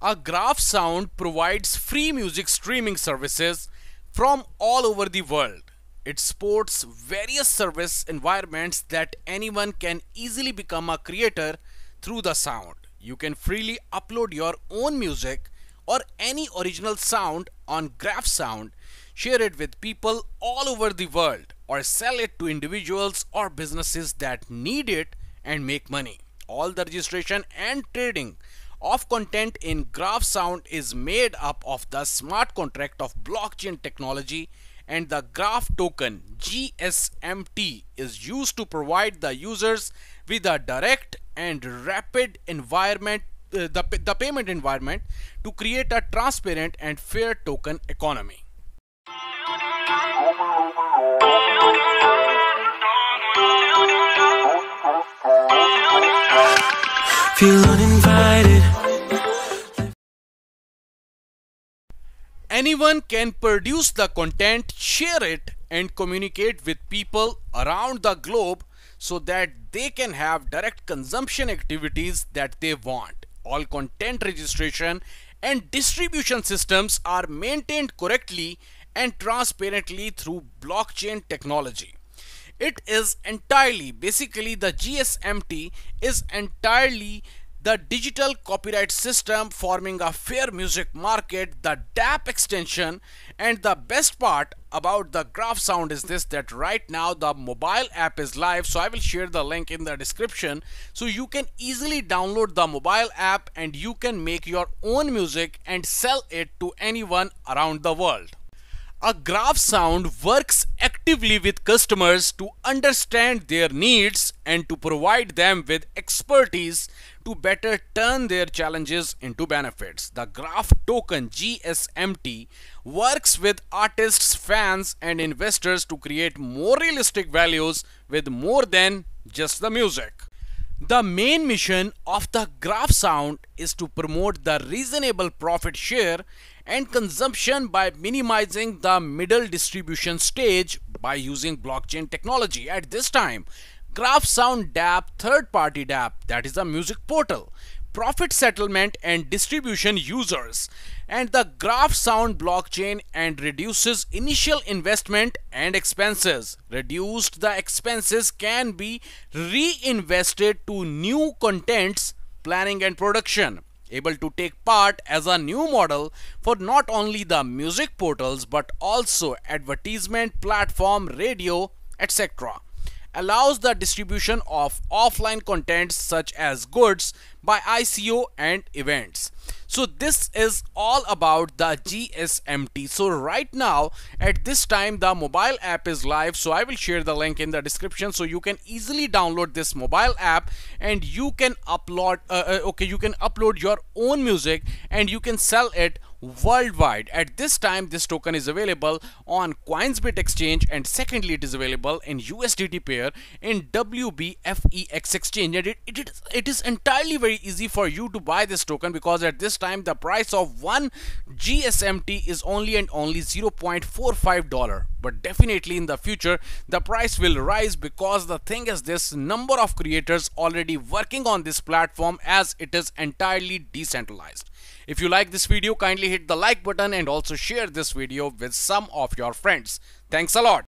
a Graph Sound provides free music streaming services from all over the world. It supports various service environments that anyone can easily become a creator through the sound. You can freely upload your own music or any original sound on Graph Sound, share it with people all over the world, or sell it to individuals or businesses that need it and make money. All the registration and trading of content in graph sound is made up of the smart contract of blockchain technology and the graph token GSMT is used to provide the users with a direct and rapid environment uh, the, the payment environment to create a transparent and fair token economy. feel uninvited. Anyone can produce the content, share it, and communicate with people around the globe so that they can have direct consumption activities that they want. All content registration and distribution systems are maintained correctly and transparently through blockchain technology it is entirely basically the GSMT is entirely the digital copyright system forming a fair music market the DAP extension and the best part about the graph sound is this that right now the mobile app is live so I will share the link in the description so you can easily download the mobile app and you can make your own music and sell it to anyone around the world a graph sound works actively with customers to understand their needs and to provide them with expertise to better turn their challenges into benefits. The graph token GSMT works with artists, fans, and investors to create more realistic values with more than just the music. The main mission of the graph sound is to promote the reasonable profit share and consumption by minimizing the middle distribution stage by using blockchain technology at this time. Graph Sound DApp third party DApp that is a music portal profit settlement and distribution users and the graph sound blockchain and reduces initial investment and expenses reduced the expenses can be reinvested to new contents planning and production able to take part as a new model for not only the music portals but also advertisement platform radio etc allows the distribution of offline content such as goods by ICO and events so this is all about the gsmt so right now at this time the mobile app is live so i will share the link in the description so you can easily download this mobile app and you can upload uh, uh okay you can upload your own music and you can sell it worldwide. At this time, this token is available on Coinsbit exchange and secondly, it is available in USDT pair in WBFEX exchange. And it, it is entirely very easy for you to buy this token because at this time, the price of one GSMT is only and only $0.45 but definitely in the future the price will rise because the thing is this number of creators already working on this platform as it is entirely decentralized if you like this video kindly hit the like button and also share this video with some of your friends thanks a lot